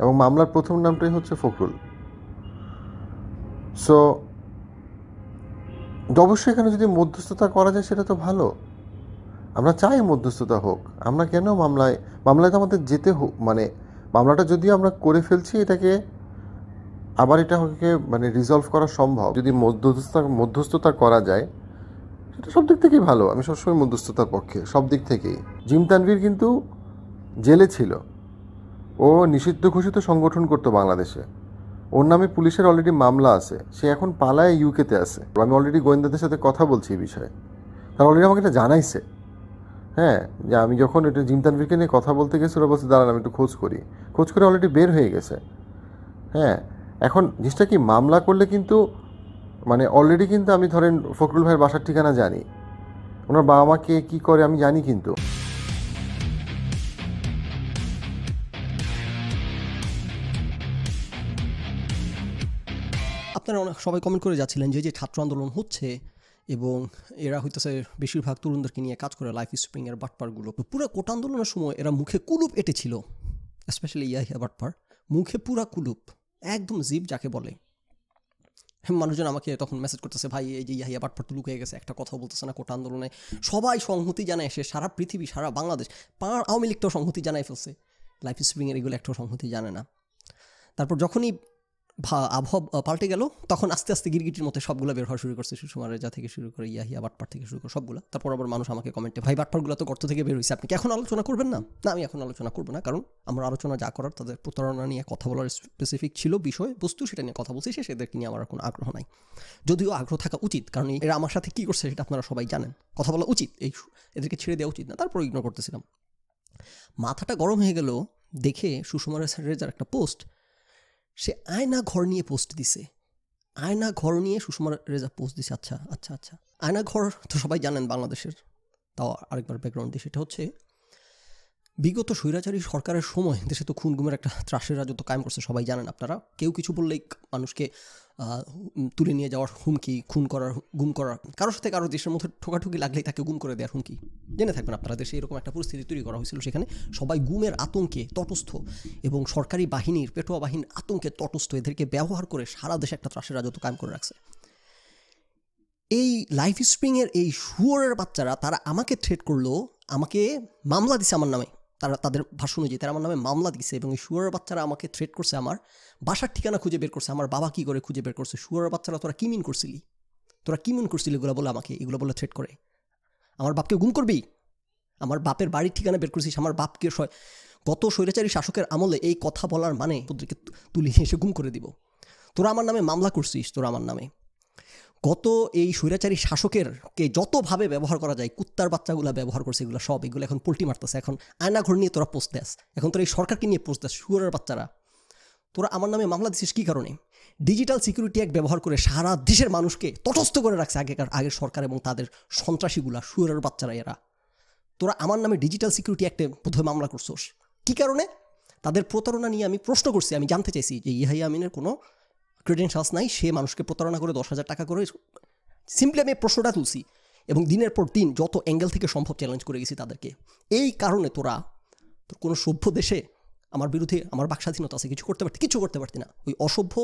এবং মামলার প্রথম নামটাই হচ্ছে ফখরুল সো অবশ্যই এখানে যদি মধ্যস্থতা করা যায় সেটা তো ভালো আমরা চাই মধ্যস্থতা হোক আমরা কেন মামলায় মামলায় তো আমাদের যেতে হোক মানে মামলাটা যদিও আমরা করে ফেলছি এটাকে আবার এটাকে মানে রিজলভ করা সম্ভব যদি মধ্যস্থতা মধ্যস্থতা করা যায় সেটা সব দিক থেকেই ভালো আমি সবসময় মধ্যস্থতার পক্ষে সব দিক থেকেই জিম তানভীর কিন্তু জেলে ছিল ও নিষিদ্ধ ঘোষিত সংগঠন করতো বাংলাদেশে ওর নামে পুলিশের অলরেডি মামলা আছে সে এখন পালায় ইউকেতে আছে আমি অলরেডি গোয়েন্দাদের সাথে কথা বলছি এই বিষয়ে তারা অলরেডি আমাকে এটা জানাইছে হ্যাঁ যে আমি যখন এটা জিমতানভীরকে নিয়ে কথা বলতে গেছি ওরা বলছে দাঁড়ান আমি একটু খোঁজ করি খোঁজ করে অলরেডি বের হয়ে গেছে হ্যাঁ এখন জিনিসটা কি মামলা করলে কিন্তু মানে অলরেডি কিন্তু আমি ধরেন ফখরুল ভাইয়ের বাসার ঠিকানা জানি ওনার বাবা মাকে কী করে আমি জানি কিন্তু আপনারা অনেক সবাই কমেন্ট করে যাচ্ছিলেন যে যে ছাত্র আন্দোলন হচ্ছে এবং এরা হইতেছে বেশিরভাগ তরুণদেরকে নিয়ে কাজ করে লাইফ স্প্রিংয়ের বাটপারগুলো পুরো কোটা আন্দোলনের সময় এরা মুখে কুলুপ এটেছিল স্পেশালি ইয়াহিয়া বাটপার মুখে পুরা কুলুপ একদম জীব যাকে বলে হ্যাঁ মানুষজন আমাকে তখন মেসেজ করতেছে ভাই এই যে ইয়াহিয়া বাটপার তুলুক হয়ে গেছে একটা কথা বলতেছে না কোটা আন্দোলনে সবাই সংহতি জানায় সে সারা পৃথিবী সারা বাংলাদেশ পাঁড় আওয়ামী লীগটাও সংহতি জানায় ফেলছে লাইফ স্প্রিংয়ের এগুলো একটাও সংহতি জানে না তারপর যখনই আবহাওয়া পাল্টে গেল তখন আস্তে আস্তে গিরগিটির মতো সবগুলো বের হওয়া শুরু করছে সুষমার যা থেকে শুরু করে ইয়া হিয়া বাটপার থেকে শুরু করে সবগুলো তারপর আবার মানুষ আমাকে কমেন্টে ভাই বাটপারগুলো তো গর্ত থেকে বের হয়েছে আপনি কি এখন আলোচনা করবেন না না আমি এখন আলোচনা করবো না কারণ আমার আলোচনা যা করার তাদের প্রতারণা নিয়ে কথা বলার স্পেসিফিক ছিল বিষয় বস্তু সেটা নিয়ে কথা বলছি সেদেরকে নিয়ে আমার কোনো আগ্রহ নাই যদিও আগ্রহ থাকা উচিত কারণ এরা আমার সাথে কী করছে সেটা আপনারা সবাই জানেন কথা বলা উচিত এই এদেরকে ছেড়ে দেওয়া উচিত না তারপর ইগনোর করতেছিলাম মাথাটা গরম হয়ে গেল দেখে সুষমা স্যারের যার একটা পোস্ট সে আয়না ঘর নিয়ে পোস্ট দিছে আয়না ঘর নিয়ে সুষমা রেজা পোস্ট দিছে আচ্ছা আচ্ছা আচ্ছা আয়না ঘর তো সবাই জানেন বাংলাদেশের তাও আরেকবার ব্যাকগ্রাউন্ড দিয়ে সেটা হচ্ছে বিগত স্বৈরাচারী সরকারের সময় দেশে তো খুন গুমের একটা ত্রাসের রাজত্ব কায়েম করছে সবাই জানেন আপনারা কেউ কিছু বললেই মানুষকে তুলে নিয়ে যাওয়ার হুমকি খুন করার গুম করার কারোর সাথে কারো দেশের মধ্যে ঠোকাঠুকি লাগলেই তাকে গুম করে দেওয়ার হুমকি জেনে থাকবেন আপনারা দেশে এরকম একটা পরিস্থিতি তৈরি করা হয়েছিল সেখানে সবাই গুমের আতঙ্কে তটস্থ এবং সরকারি বাহিনীর পেটোয়া বাহিনীর আতঙ্কে তটস্থ এদেরকে ব্যবহার করে সারা দেশে একটা ত্রাসের রাজত্ব কায়েম করে রাখছে এই লাইফ স্প্রিংয়ের এই শুয়োরের বাচ্চারা তারা আমাকে থ্রেট করলো আমাকে মামলা দিছে আমার নামে তারা তাদের ভাষণ অনুযায়ী তারা আমার নামে মামলা দিচ্ছে এবং শুয়ারের বাচ্চারা আমাকে থ্রেট করছে আমার বাসার ঠিকানা খুঁজে বের করছে আমার বাবা কী করে খুঁজে বের করছে শুয়ারের বাচ্চারা তোরা কী মিন করছিলি তোরা কি মিন করছিলি এগুলো বলে আমাকে এগুলো বলে থ্রেট করে আমার বাপকে গুম করবি আমার বাপের বাড়ির ঠিকানা বের করছিস আমার বাপকে গত স্বৈরাচারী শাসকের আমলে এই কথা বলার মানে তোদেরকে তুলে এসে গুম করে দিব তোরা আমার নামে মামলা করছিস তোরা আমার নামে গত এই স্বৈরাচারী শাসকেরকে যতভাবে ব্যবহার করা যায় কুত্তার বাচ্চাগুলো ব্যবহার করছে এগুলো সব এগুলো এখন পোলটি মারতেছে এখন আয়নাঘর নিয়ে তোরা পোস্ট দেস এখন তোরা এই সরকারকে নিয়ে পোস্ট দেস বাচ্চারা তোরা আমার নামে মামলা দিছিস কী কারণে ডিজিটাল সিকিউরিটি অ্যাক্ট ব্যবহার করে সারা দেশের মানুষকে তটস্থ করে রাখছে আগেকার আগের সরকার এবং তাদের সন্ত্রাসীগুলা শুয়ারের বাচ্চারা এরা তোরা আমার নামে ডিজিটাল সিকিউরিটি অ্যাক্টে বোধহয় মামলা করছোস কী কারণে তাদের প্রতারণা নিয়ে আমি প্রশ্ন করছি আমি জানতে চাইছি যে ইহাই আমিনের কোনো ক্রেডেন্সিয়ালস নাই সে মানুষকে প্রতারণা করে দশ হাজার টাকা করে সিম্পলি আমি প্রশ্নটা তুলছি এবং দিনের পর দিন যত অ্যাঙ্গেল থেকে সম্ভব চ্যালেঞ্জ করে গেছি তাদেরকে এই কারণে তোরা তোর কোনো সভ্য দেশে আমার বিরুদ্ধে আমার বাক স্বাধীনতা আছে কিছু করতে পারতি কিছু করতে পারতি না ওই অসভ্য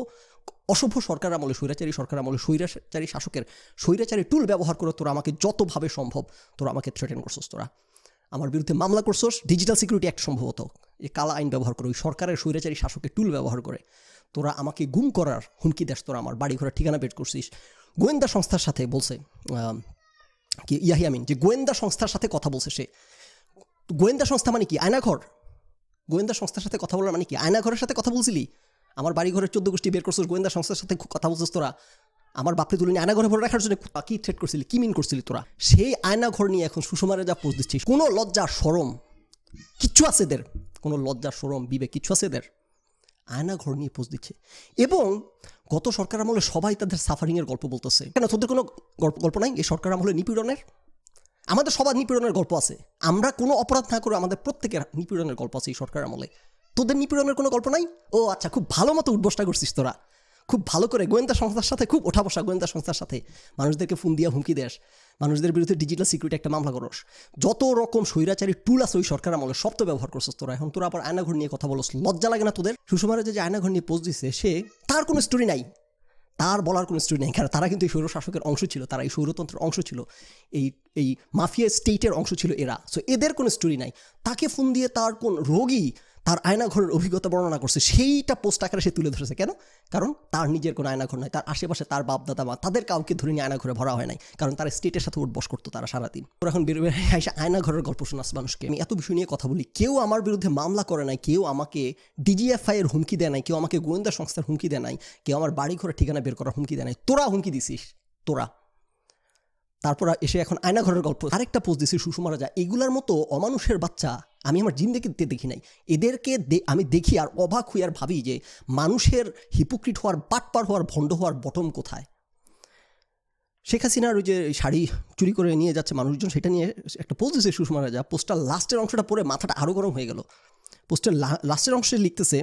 অসভ্য সরকার আমলে স্বৈরাচারী সরকার আমলে স্বৈরাচারী শাসকের স্বৈরাচারী টুল ব্যবহার করে তোরা আমাকে যতভাবে সম্ভব তোরা আমাকে থ্রেটেন করছোস তোরা আমার বিরুদ্ধে মামলা করছোস ডিজিটাল সিকিউরিটি অ্যাক্ট সম্ভবত এই কালা আইন ব্যবহার করে ওই সরকারের স্বৈরাচারী শাসকের টুল ব্যবহার করে তোরা আমাকে গুম করার হুমকি দেশ তোরা আমার বাড়ি ঘরের ঠিকানা বের করছিস গোয়েন্দা সংস্থার সাথে বলছে কি ইয়াহি আমিন যে গোয়েন্দা সংস্থার সাথে কথা বলছে সে গোয়েন্দা সংস্থা মানে কি আয়নাঘর গোয়েন্দা সংস্থার সাথে কথা বলার মানে কি আয়নাঘরের সাথে কথা বলছিলি আমার বাড়ি ঘরের চোদ্দ গোষ্ঠী বের করছিস গোয়েন্দা সংস্থার সাথে কথা বলছিস তোরা আমার বাপে তুলে নিয়ে আয়নাঘরে ভরে রাখার জন্য কি থ্রেট করছিলি কি মিন করছিলি তোরা সেই আয়নাঘর নিয়ে এখন সুষমারে যা পোস্ট দিচ্ছিস কোনো লজ্জা সরম কিচ্ছু আছে এদের কোনো লজ্জা সরম বিবেক কিচ্ছু আছে এদের আয়না ঘর নিয়ে পোস্ট দিচ্ছে এবং গত সরকার আমলে সবাই তাদের সাফারিংয়ের গল্প বলতেছে কেন তোদের কোনো গল্প গল্প নাই এই সরকার আমলে নিপীড়নের আমাদের সবার নিপীড়নের গল্প আছে আমরা কোনো অপরাধ না করে আমাদের প্রত্যেকের নিপীড়নের গল্প আছে এই সরকার আমলে তোদের নিপীড়নের কোনো গল্প নাই ও আচ্ছা খুব ভালো মতো উদ্বসটা করছিস তোরা খুব ভালো করে গোয়েন্দা সংস্থার সাথে খুব ওঠা বসা গোয়েন্দা সংস্থার সাথে মানুষদেরকে ফোন দিয়া হুমকি দেশ মানুষদের বিরুদ্ধে ডিজিটাল সিকিউরিটি একটা মামলা করস যত রকম স্বৈরাচারী টুল আছে ওই সরকার আমলে সব তো ব্যবহার করছিস তোরা এখন তোরা আবার আয়নাঘর নিয়ে কথা বলস লজ্জা লাগে না তোদের সুষমার যে আয়নাঘর নিয়ে পোস্ট দিছে সে তার কোনো স্টোরি নাই তার বলার কোনো স্টোরি নেই কারণ তারা কিন্তু এই সৌরশাসকের অংশ ছিল তারা এই সৌরতন্ত্রের অংশ ছিল এই এই মাফিয়া স্টেটের অংশ ছিল এরা সো এদের কোনো স্টোরি নাই তাকে ফোন দিয়ে তার কোন রোগী তার আয়নাঘরের অভিজ্ঞতা বর্ণনা করছে সেইটা পোস্ট আকারে সে তুলে ধরেছে কেন কারণ তার নিজের কোনো আয়নাঘর নয় তার আশেপাশে তার বাপ দাদা মা তাদের কাউকে ধরে নিয়ে আয়নাঘরে ভরা হয় নাই কারণ তার স্টেটের সাথে উঠবস করতো তারা সারাদিন ওরা এখন বেরোবে এসে আয়নাঘরের গল্প শোনাস মানুষকে আমি এত বিষয় নিয়ে কথা বলি কেউ আমার বিরুদ্ধে মামলা করে নাই কেউ আমাকে ডিজিএফআই এর হুমকি দেয় নাই কেউ আমাকে গোয়েন্দা সংস্থার হুমকি দেয় নাই কেউ আমার বাড়ি ঘরের ঠিকানা বের করার হুমকি দেয় নাই তোরা হুমকি দিছিস তোরা তারপর এসে এখন আয়নাঘরের গল্প আরেকটা পোস্ট দিছি সুষমা রাজা এগুলার মতো অমানুষের বাচ্চা আমি আমার জিন্দেগিতে দেখি নাই এদেরকে আমি দেখি আর অবাক হই আর ভাবি যে মানুষের হিপোক্রিট হওয়ার পাটপার হওয়ার ভণ্ড হওয়ার বটম কোথায় শেখ হাসিনার ওই যে শাড়ি চুরি করে নিয়ে যাচ্ছে মানুষজন সেটা নিয়ে একটা পোস্ট দিয়েছে সুষমা রাজা পোস্টার লাস্টের অংশটা পরে মাথাটা আরও গরম হয়ে গেল পোস্টের লাস্টের অংশে লিখতেছে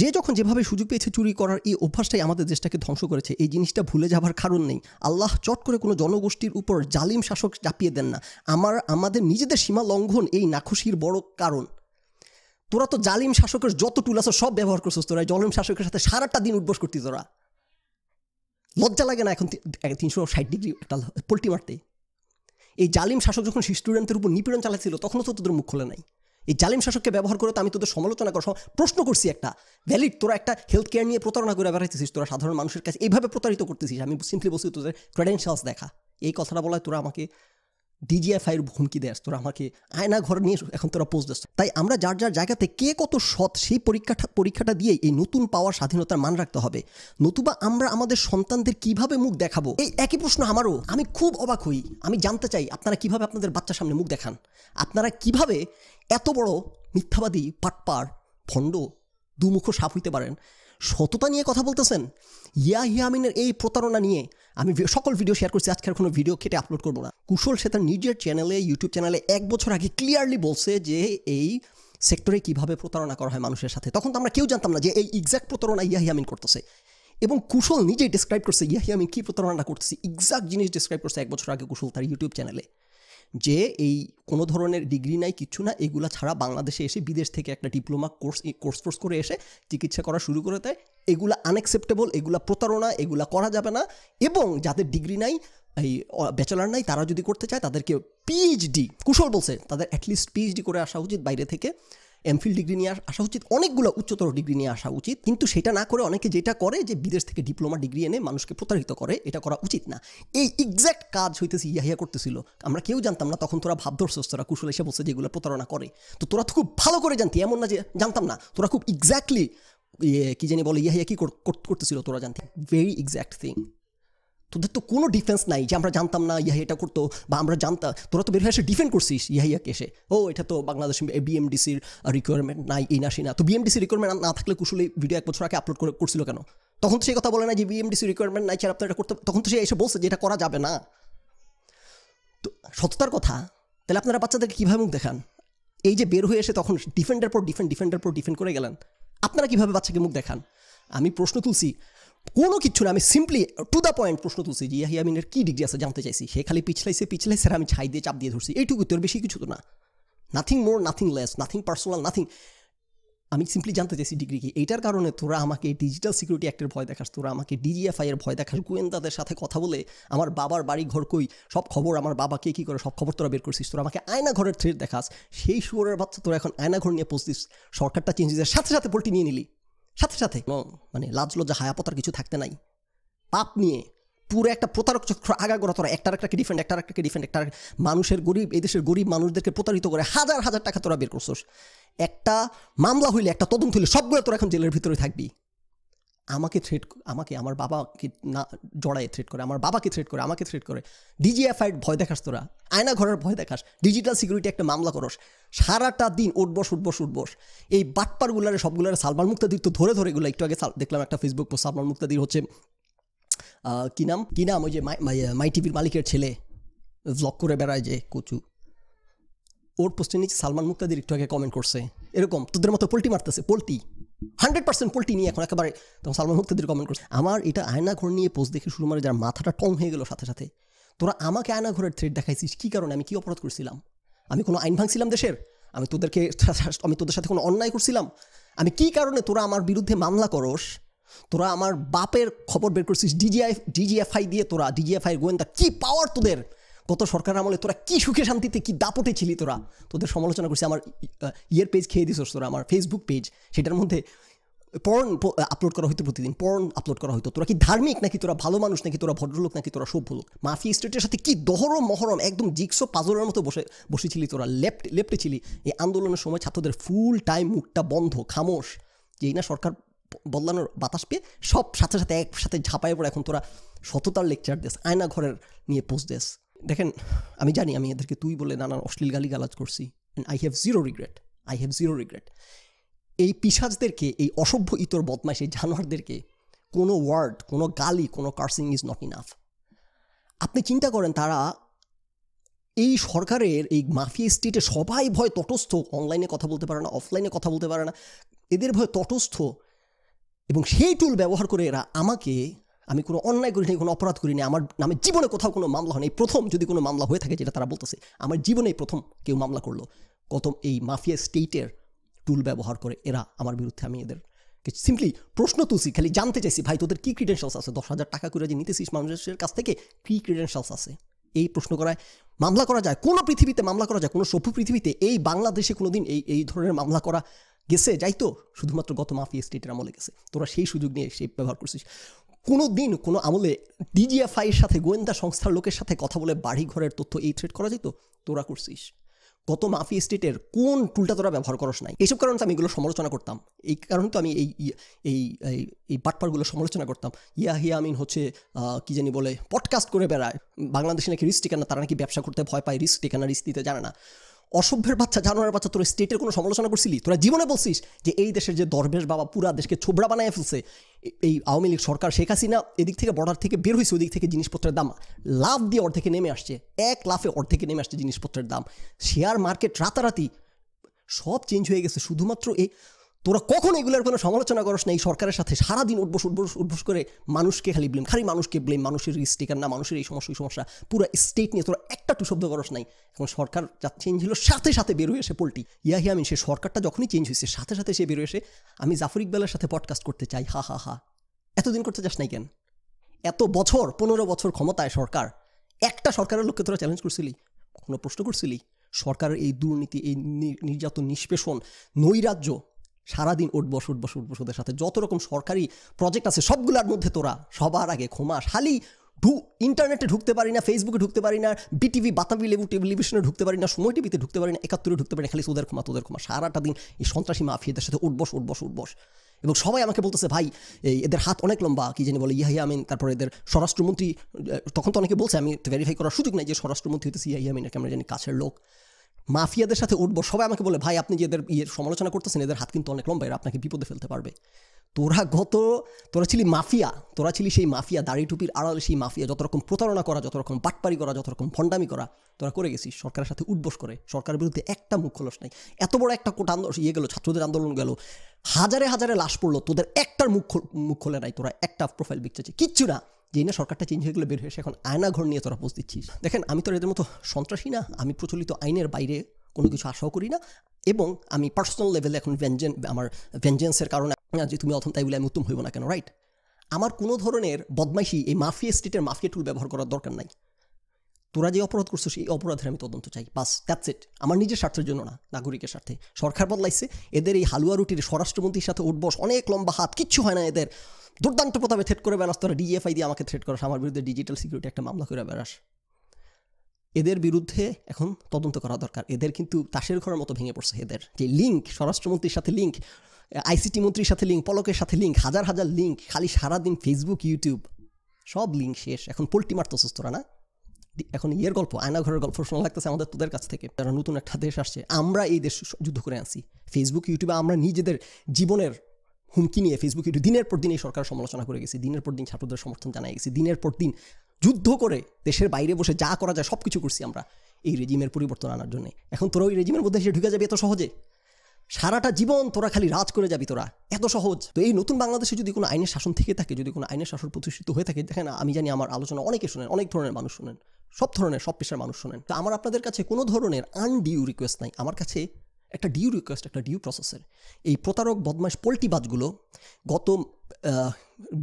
যে যখন যেভাবে সুযোগ পেয়েছে চুরি করার এই অভ্যাসটাই আমাদের দেশটাকে ধ্বংস করেছে এই জিনিসটা ভুলে যাবার কারণ নেই আল্লাহ চট করে কোনো জনগোষ্ঠীর উপর জালিম শাসক চাপিয়ে দেন না আমার আমাদের নিজেদের সীমা লঙ্ঘন এই নাখুশির বড় কারণ তোরা তো জালিম শাসকের যত টুল আছে সব ব্যবহার করছিস তোরা জলিম শাসকের সাথে সারাটা দিন উদ্বোস করতি তোরা লজ্জা লাগে না এখন তিনশো ষাট ডিগ্রি পোলট্রি মারতে এই জালিম শাসক যখন স্টুডেন্টের উপর নিপীড়ন চালাচ্ছিল তখনও তো তোদের মুখ খোলে নাই এই জালিম শাসককে ব্যবহার করে তো আমি তোদের সমালোচনা করার প্রশ্ন করছি একটা ভ্যালিড তোরা একটা হেলথ কেয়ার নিয়ে প্রতারণা করে বেড়াইতেছিস তোরা সাধারণ মানুষের কাছে এইভাবে প্রতারিত করতেছিস আমি সিম্পলি বলছি তোদের ক্রেডেন্সিয়ালস দেখা এই কথাটা বলায় তোরা আমাকে ডিজিএফআইয়ের হুমকি দেয় তোরা আমাকে আয়না ঘর নিয়ে এখন তোরা পোস্ট দিস তাই আমরা যার যার জায়গাতে কে কত সৎ সেই পরীক্ষাটা পরীক্ষাটা দিয়ে এই নতুন পাওয়ার স্বাধীনতার মান রাখতে হবে নতুবা আমরা আমাদের সন্তানদের কিভাবে মুখ দেখাবো এই একই প্রশ্ন আমারও আমি খুব অবাক হই আমি জানতে চাই আপনারা কিভাবে আপনাদের বাচ্চার সামনে মুখ দেখান আপনারা কিভাবে এত বড় মিথ্যাবাদী পাটপার ভণ্ড দুমুখ সাপ হইতে পারেন সততা নিয়ে কথা বলতেছেন ইয়াহিয়া আমিনের এই প্রতারণা নিয়ে আমি সকল ভিডিও শেয়ার করছি আজকের কোনো ভিডিও কেটে আপলোড করবো না কুশল সে তার নিজের চ্যানেলে ইউটিউব চ্যানেলে এক বছর আগে ক্লিয়ারলি বলছে যে এই সেক্টরে কিভাবে প্রতারণা করা হয় মানুষের সাথে তখন তো আমরা কেউ জানতাম না যে এই এক্স্যাক্ট প্রতারণা ইয়াহিয়া আমিন করতেছে এবং কুশল নিজেই ডিসক্রাইব করছে ইয়াহিয়া আমিন কী প্রতারণা করতেছি এক্সাক্ট জিনিস ডিসক্রাইব করছে এক বছর আগে কুশল তার ইউটিউব চ্যানেলে যে এই কোনো ধরনের ডিগ্রি নাই কিচ্ছু না এগুলা ছাড়া বাংলাদেশে এসে বিদেশ থেকে একটা ডিপ্লোমা কোর্স কোর্স ফোর্স করে এসে চিকিৎসা করা শুরু করে দেয় এগুলো আনএক্সেপ্টেবল এগুলো প্রতারণা এগুলো করা যাবে না এবং যাদের ডিগ্রি নাই এই ব্যাচেলার নাই তারা যদি করতে চায় তাদেরকে পিএইচডি কুশল বলছে তাদের অ্যাটলিস্ট পিএইচডি করে আসা উচিত বাইরে থেকে এমফিল ডিগ্রি নিয়ে আসা উচিত অনেকগুলো উচ্চতর ডিগ্রি নিয়ে আসা উচিত কিন্তু সেটা না করে অনেকে যেটা করে যে বিদেশ থেকে ডিপ্লোমা ডিগ্রি এনে মানুষকে প্রতারিত করে এটা করা উচিত না এই এক্স্যাক্ট কাজ হইতেছে ইয়াহিয়া করতেছিল আমরা কেউ জানতাম না তখন তোরা ভাব তোরা কুশল এসে বসে যেগুলো প্রতারণা করে তো তোরা তো খুব ভালো করে জানতি এমন না যে জানতাম না তোরা খুব এক্স্যাক্টলি ইয়ে, কি জানি বলে ইয়াহিয়া কি করতেছিল তোরা জানতি ভেরি এক্স্যাক্ট থিং তোদের তো কোনো ডিফেন্স নাই যে আমরা জানতাম না ইয়াহি এটা করতো বা আমরা জানতাম তোরা তো বের হয়ে এসে ডিফেন্ড করছিস ইয়াহিয়াকে এসে ও এটা তো বাংলাদেশ বিএমডিসির রিকোয়ারমেন্ট নাই এই না সে না তো বিএমডিসি রিকোয়ারমেন্ট না থাকলে কুশলে ভিডিও এক বছর আগে আপলোড করছিল কেন তখন তো সেই কথা বলে না যে বিএমডিসি রিকোয়ারমেন্ট নাই চার আপনার এটা করতে তখন তো সে এসে বলছে যে এটা করা যাবে না তো সততার কথা তাহলে আপনারা বাচ্চাদেরকে কীভাবে মুখ দেখান এই যে বের হয়ে এসে তখন ডিফেন্ডের পর ডিফেন্ড ডিফেন্ডের পর ডিফেন্ড করে গেলেন আপনারা কীভাবে বাচ্চাকে মুখ দেখান আমি প্রশ্ন তুলছি কোনো কিচ্ছু না আমি সিম্পলি টু দ্য পয়েন্ট প্রশ্ন তুলছি যে ইয়াহিয়া মিনের কী ডিগ্রি আছে জানতে চাইছি সে খালি পিছলাইছে স্যার আমি ছাই দিয়ে চাপ দিয়ে ধরছি এইটুকু তোর বেশি কিছু তো না nothing more nothing less nothing personal nothing আমি সিম্পলি জানতে চাইছি ডিগ্রি কি এইটার কারণে তোরা আমাকে ডিজিটাল সিকিউরিটি অ্যাক্টের ভয় দেখাস তোরা আমাকে ডিজিএফআইয়ের এর ভয় দেখাস গোয়েন্দাদের সাথে কথা বলে আমার বাবার বাড়ি ঘর কই সব খবর আমার বাবাকে কী করে সব খবর তোরা বের করছিস তোরা আমাকে আয়না ঘরের থ্রেট দেখাস সেই শুয়োরের বাচ্চা তোরা এখন আয়না ঘর নিয়ে পৌঁছিস সরকারটা চেঞ্জ সাথে সাথে পোলটি নিয়ে নিলি সাথে সাথে মানে লাজ লজ্জা হায়াপতার কিছু থাকতে নাই পাপ নিয়ে পুরো একটা প্রতারক চক্র আগাগোড়া তোরা একটা একটাকে ডিফেন্ড একটা একটাকে ডিফেন্ড একটা মানুষের গরিব এদেশের গরিব মানুষদেরকে প্রতারিত করে হাজার হাজার টাকা তোরা বের করছোস একটা মামলা হইলে একটা তদন্ত হইলে সবগুলো তোরা এখন জেলের ভিতরে থাকবি আমাকে থ্রেট আমাকে আমার বাবাকে না জড়ায় থ্রেট করে আমার বাবাকে থ্রেট করে আমাকে থ্রেট করে ডিজিএফআইয়ের ভয় দেখাস তোরা আয়না ঘরের ভয় দেখাস ডিজিটাল সিকিউরিটি একটা মামলা করস সারাটা দিন উঠবস উঠবস উঠবস এই বাটপারগুলারে সবগুলার সালমান মুক্তাদির তো ধরে ধরে এগুলো একটু আগে দেখলাম একটা ফেসবুক পোস্ট সালমান মুক্তাদির হচ্ছে কী নাম কী নাম ওই যে মাই টিভির মালিকের ছেলে ভ্লগ করে বেড়ায় যে কচু ওর পোস্টের নিচে সালমান মুক্তাদির একটু আগে কমেন্ট করছে এরকম তোদের মতো পোলটি মারতেছে পোলটি হান্ড্রেড পার্সেন্ট পোল্ট্রি নিয়ে এখন একেবারে তখন সালমান মুক্তাদের কমেন্ট করছে আমার এটা আয়না ঘর নিয়ে পোস্ট দেখে শুরু মারে যার মাথাটা টং হয়ে গেল সাথে সাথে তোরা আমাকে আয়না ঘরের থ্রেড দেখাইছিস কী কারণে আমি কী অপরাধ করছিলাম আমি কোনো আইন ভাঙছিলাম দেশের আমি তোদেরকে আমি তোদের সাথে কোনো অন্যায় করছিলাম আমি কী কারণে তোরা আমার বিরুদ্ধে মামলা করস তোরা আমার বাপের খবর বের করছিস ডিজিআই ডিজিএফআই দিয়ে তোরা ডিজিএফআই গোয়েন্দা কী পাওয়ার তোদের গত সরকার আমলে তোরা কি সুখে শান্তিতে কি দাপটে ছিলি তোরা তোদের সমালোচনা করছি আমার ইয়ের পেজ খেয়ে দিস তোরা আমার ফেসবুক পেজ সেটার মধ্যে পর্ন আপলোড করা হতো প্রতিদিন পর্ন আপলোড করা হতো তোরা কি ধার্মিক নাকি তোরা ভালো মানুষ নাকি তোরা ভদ্রলোক নাকি তোরা সভ্য লোক মাফিয়া স্টেটের সাথে কি দহরম মহরম একদম জিক্সো পাজরের মতো বসে বসেছিলি তোরা লেফট লেফটে ছিলি এই আন্দোলনের সময় ছাত্রদের ফুল টাইম মুখটা বন্ধ খামোশ যেই না সরকার বদলানোর বাতাস পেয়ে সব সাথে সাথে একসাথে ঝাঁপায় পড়ে এখন তোরা সততার লেকচার দেশ আয়না ঘরের নিয়ে পোস্ট দেশ দেখেন আমি জানি আমি এদেরকে তুই বলে নানান অশ্লীল গালি গালাজ করছি and I have zero regret I have zero regret এই পিসাজদেরকে এই অসভ্য ইতর বদমাশ এই জানোয়ারদেরকে কোনো ওয়ার্ড কোনো গালি কোনো কার্সিং ইজ নট ইনাফ আপনি চিন্তা করেন তারা এই সরকারের এই মাফিয়া স্টেটে সবাই ভয় তটস্থ অনলাইনে কথা বলতে পারে না অফলাইনে কথা বলতে পারে না এদের ভয় তটস্থ এবং সেই টুল ব্যবহার করে এরা আমাকে আমি কোনো অন্যায় করিনি কোনো অপরাধ করিনি আমার নামে জীবনে কোথাও কোনো মামলা হয়নি প্রথম যদি কোনো মামলা হয়ে থাকে যেটা তারা বলতেছে আমার জীবনেই প্রথম কেউ মামলা করলো কত এই মাফিয়া স্টেটের টুল ব্যবহার করে এরা আমার বিরুদ্ধে আমি এদের সিম্পলি প্রশ্ন তুলছি খালি জানতে চাইছি ভাই তোদের কী ক্রিডেন্সিয়ালস আছে দশ হাজার টাকা করে যে নিতেছিস মানুষের কাছ থেকে কী ক্রিডেন্সিয়ালস আছে এই প্রশ্ন করায় মামলা করা যায় কোনো পৃথিবীতে মামলা করা যায় কোনো সভ্য পৃথিবীতে এই বাংলাদেশে কোনো দিন এই এই ধরনের মামলা করা গেছে যাই তো শুধুমাত্র গত মাফিয়া স্টেটের আমলে গেছে তোরা সেই সুযোগ নিয়ে সেই ব্যবহার করছিস কোনো দিন কোনো আমলে ডিজিএফআইয়ের সাথে গোয়েন্দা সংস্থার লোকের সাথে কথা বলে বাড়ি ঘরের তথ্য এই থ্রেড করা যেত তোরা করছিস গত মাফি স্টেটের কোন টুলটা তোরা ব্যবহার করস নাই এইসব কারণে আমি এগুলো সমালোচনা করতাম এই কারণে তো আমি এই এই এই বাটপারগুলো সমালোচনা করতাম ইয়া হিয়া আমিন হচ্ছে কী জানি বলে পডকাস্ট করে বেড়ায় বাংলাদেশে নাকি রিস্ক ঠিকানা তারা নাকি ব্যবসা করতে ভয় পায় রিস্ক ঠিকানা রিস্ক দিতে জানে না অসভ্যের বাচ্চা জানোয়ারের বাচ্চা তোর স্টেটের কোনো সমালোচনা করছিলি তোরা জীবনে বলছিস যে এই দেশের যে দরবেশ বাবা পুরা দেশকে ছোবড়া বানায় ফেলছে এই আওয়ামী লীগ সরকার শেখ হাসিনা এদিক থেকে বর্ডার থেকে বের হয়েছে ওদিক থেকে জিনিসপত্রের দাম লাভ দিয়ে অর্ধেকে নেমে আসছে এক লাফে অর্ধেকে নেমে আসছে জিনিসপত্রের দাম শেয়ার মার্কেট রাতারাতি সব চেঞ্জ হয়ে গেছে শুধুমাত্র এই তোরা কখন এগুলোর কোনো সমালোচনা করস না এই সরকারের সাথে সারাদিন উঠবস উঠবস উঠবস করে মানুষকে খালি ব্লেম খালি মানুষকে ব্লেম মানুষের স্টিকার না মানুষের এই সমস্যা এই সমস্যা পুরো স্টেট নিয়ে তোরা একটা টু শব্দ করস নাই এখন সরকার যা চেঞ্জ হলো সাথে সাথে বের হয়ে এসে পোলটি ইয়াহি আমিন সে সরকারটা যখনই চেঞ্জ হয়েছে সাথে সাথে সে বের এসে আমি জাফর ইকবালের সাথে পডকাস্ট করতে চাই হা হা হা এতদিন করতে চাস নাই কেন এত বছর পনেরো বছর ক্ষমতায় সরকার একটা সরকারের লোককে তোরা চ্যালেঞ্জ করছিলি কোনো প্রশ্ন করছিলি সরকারের এই দুর্নীতি এই নির্যাতন নিষ্পেষণ নৈরাজ্য সারাদিন উঠবস উঠবস উঠবস ওদের সাথে যত রকম সরকারি প্রজেক্ট আছে সবগুলোর মধ্যে তোরা সবার আগে ক্ষমা খালি ঢু ইন্টারনেটে ঢুকতে পারি না ফেসবুকে ঢুকতে পারি না বিটিভি বাতাবি লেবু টেলিভিশনে ঢুকতে পারি না সময় টিভিতে ঢুকতে পারি না একাত্তরে ঢুকতে পারি না খালি তোদের ক্ষমা তোদের ক্ষমা সারাটা দিন এই সন্ত্রাসী মাফিয়াদের সাথে উঠবস উঠবস উঠবস এবং সবাই আমাকে বলতেছে ভাই এদের হাত অনেক লম্বা কি জানি বলে ইয়াহিয়া আমিন তারপরে এদের স্বরাষ্ট্রমন্ত্রী তখন তো অনেকে বলছে আমি ভেরিফাই করার সুযোগ নাই যে স্বরাষ্ট্রমন্ত্রী হইতেছে ইয়াহিয়া আমিনের কেমন জানি কাছের লোক মাফিয়াদের সাথে উঠবো সবাই আমাকে বলে ভাই আপনি এদের ইয়ে সমালোচনা করতেছেন এদের হাত কিন্তু অনেক লম্বা আপনাকে বিপদে ফেলতে পারবে তোরা গত তোরা ছিলি মাফিয়া তোরা ছিলি সেই মাফিয়া দাড়ি টুপির আড়ালে সেই মাফিয়া যত রকম প্রতারণা করা যত রকম পাটপারি করা যত রকম ভণ্ডামি করা তোরা করে গেছিস সরকারের সাথে উঠবস করে সরকারের বিরুদ্ধে একটা মুখ খোলস নাই এত বড় একটা কোটা আন্দোলন ইয়ে গেলো ছাত্রদের আন্দোলন গেল হাজারে হাজারে লাশ পড়লো তোদের একটার মুখ মুখ খোলে নাই তোরা একটা প্রোফাইল পিকচার কিচ্ছু না যেই না সরকারটা চেঞ্জ হয়ে গেলে বের হয়ে এখন আয়না ঘর নিয়ে তোরা পোস্ট দেখেন আমি তো এদের মতো সন্ত্রাসী না আমি প্রচলিত আইনের বাইরে কোনো কিছু আশাও করি না এবং আমি পার্সোনাল লেভেলে এখন ভেঞ্জেন আমার ভেঞ্জেন্সের কারণে যে তুমি অথম তাই বলে আমি উত্তম হইব না কেন রাইট আমার কোনো ধরনের বদমাইশি এই মাফিয়া স্টেটের মাফিয়া টুল ব্যবহার করার দরকার নাই তোরা যে অপরাধ করছো সেই অপরাধের আমি তদন্ত চাই বাস দ্যাটস ইট আমার নিজের স্বার্থের জন্য না নাগরিকের স্বার্থে সরকার বদলাইছে এদের এই হালুয়া রুটির স্বরাষ্ট্রমন্ত্রীর সাথে উঠবস অনেক লম্বা হাত কিচ্ছু হয় না এদের দুর্দান্ত প্রতাপে থ্রেট করে বেড়াস তোরা ডিএফআই দিয়ে আমাকে থ্রেট করাস আমার বিরুদ্ধে ডিজিটাল সিকিউরিটি একটা মামলা করে বেড়াস এদের বিরুদ্ধে এখন তদন্ত করা দরকার এদের কিন্তু তাসের ঘরের মতো ভেঙে পড়ছে এদের যে লিঙ্ক স্বরাষ্ট্রমন্ত্রীর সাথে লিঙ্ক আইসিটি মন্ত্রীর সাথে লিঙ্ক পলকের সাথে লিঙ্ক হাজার হাজার লিঙ্ক খালি সারাদিন ফেসবুক ইউটিউব সব লিঙ্ক শেষ এখন পোলটি মারতো সুস্থরা না এখন ইয়ের গল্প আয়নাঘরের গল্প শোনা লাগতেছে আমাদের তোদের কাছ থেকে তারা নতুন একটা দেশ আসছে আমরা এই দেশ যুদ্ধ করে আনছি ফেসবুক ইউটিউবে আমরা নিজেদের জীবনের হুমকি নিয়ে ফেসবুক ইউটিউব দিনের পর দিন এই সরকার সমালোচনা করে গেছি দিনের পর দিন ছাত্রদের সমর্থন জানাই গেছি দিনের পর দিন যুদ্ধ করে দেশের বাইরে বসে যা করা যায় সব কিছু করছি আমরা এই রেজিমের পরিবর্তন আনার জন্য এখন তোরা ওই রেজিমের মধ্যে এসে ঢুকে যাবে এত সহজে সারাটা জীবন তোরা খালি রাজ করে যাবি তোরা এত সহজ তো এই নতুন বাংলাদেশে যদি কোনো আইনের শাসন থেকে থাকে যদি কোনো আইনের শাসন প্রতিষ্ঠিত হয়ে থাকে দেখেন আমি জানি আমার আলোচনা অনেকে শোনেন অনেক ধরনের মানুষ শোনেন সব ধরনের সব পেশার মানুষ শোনেন তো আমার আপনাদের কাছে কোনো ধরনের আনডিউ রিকোয়েস্ট নাই আমার কাছে একটা ডিউ রিকোয়েস্ট একটা ডিউ প্রসেসের এই প্রতারক বদমাস বাজগুলো গত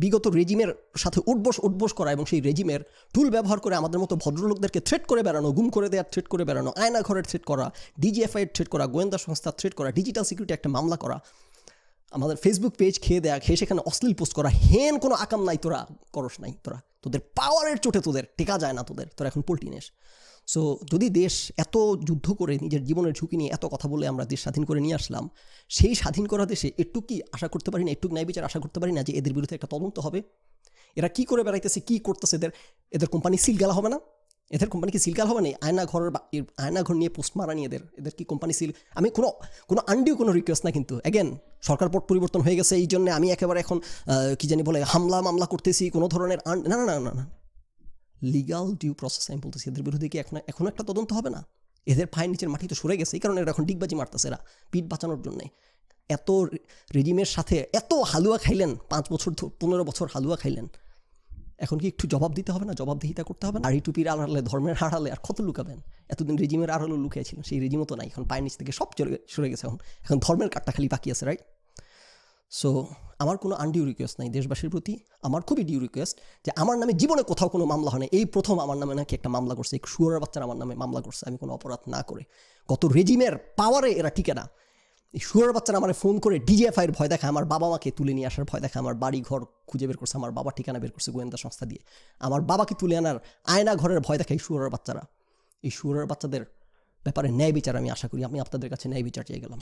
বিগত রেজিমের সাথে উঠবস উঠবস করা এবং সেই রেজিমের টুল ব্যবহার করে আমাদের মতো ভদ্রলোকদেরকে থ্রেট করে বেড়ানো গুম করে দেওয়ার থ্রেট করে বেড়ানো আয়না ঘরের থ্রেট করা ডিজিএফআইয়ের থ্রেট করা গোয়েন্দা সংস্থা থ্রেট করা ডিজিটাল সিকিউরিটি একটা মামলা করা আমাদের ফেসবুক পেজ খেয়ে দেয়া খেয়ে সেখানে অশ্লীল পোস্ট করা হেন কোনো আকাম নাই তোরা করস নাই তোরা তোদের পাওয়ারের চোটে তোদের টেকা যায় না তোদের তোরা এখন পোলট্রি নেস সো যদি দেশ এত যুদ্ধ করে নিজের জীবনের ঝুঁকি নিয়ে এত কথা বলে আমরা দেশ স্বাধীন করে নিয়ে আসলাম সেই স্বাধীন করা দেশে একটু কি আশা করতে পারি না একটু ন্যায় বিচার আশা করতে পারি না যে এদের বিরুদ্ধে একটা তদন্ত হবে এরা কি করে বেড়াইতেছে কি করতেছে এদের এদের কোম্পানি সিল গেলা হবে না এদের কোম্পানি কি সিলকাল হবে না আয়না ঘরের আয়না ঘর নিয়ে পোস্ট মারা নিয়ে এদের এদের কি কোম্পানি সিল আমি কোনো কোনো আন্ডিও কোনো রিকোয়েস্ট না কিন্তু অ্যাগেন সরকার পট পরিবর্তন হয়ে গেছে এই জন্য আমি একেবারে এখন কি জানি বলে হামলা মামলা করতেছি কোনো ধরনের না না না না না লিগাল ডিউ প্রসেস আমি বলতেছি এদের বিরুদ্ধে কি এখন এখনও একটা তদন্ত হবে না এদের পায়ের নিচের মাটি তো সরে গেছে এই কারণে এরা এখন ডিগবাজি মারতেছে এরা পিঠ বাঁচানোর জন্যে এত রেজিমের সাথে এত হালুয়া খাইলেন পাঁচ বছর পনেরো বছর হালুয়া খাইলেন এখন কি একটু জবাব দিতে হবে না জবাবদিহিতা করতে হবে না আড়ি টুপির আড়ালে ধর্মের আড়ালে আর কত লুকাবেন এতদিন রেজিমের আড়ালও লুকিয়েছিলেন সেই রেজিমও তো নাই এখন পায়ের নিচ থেকে সব চলে সরে গেছে এখন এখন ধর্মের কাঠটা খালি বাকি আছে রাইট সো আমার কোনো আনডিউ রিকোয়েস্ট নাই দেশবাসীর প্রতি আমার খুবই ডিউ রিকোয়েস্ট যে আমার নামে জীবনে কোথাও কোনো মামলা হয় না এই প্রথম আমার নামে নাকি একটা মামলা করছে শুয়ারের বাচ্চার আমার নামে মামলা করছে আমি কোনো অপরাধ না করে কত রেজিমের পাওয়ারে এরা টিকে না এই শুয়ারের বাচ্চারা আমার ফোন করে ডিজিএফআইয়ের ভয় দেখা আমার বাবা মাকে তুলে নিয়ে আসার ভয় দেখা আমার বাড়ি ঘর খুঁজে বের করছে আমার বাবা ঠিকানা বের করছে গোয়েন্দা সংস্থা দিয়ে আমার বাবাকে তুলে আনার আয়না ঘরের ভয় দেখা এই শুয়ারের বাচ্চারা এই শুয়ারের বাচ্চাদের ব্যাপারে ন্যায় বিচার আমি আশা করি আমি আপনাদের কাছে ন্যায় বিচার চেয়ে গেলাম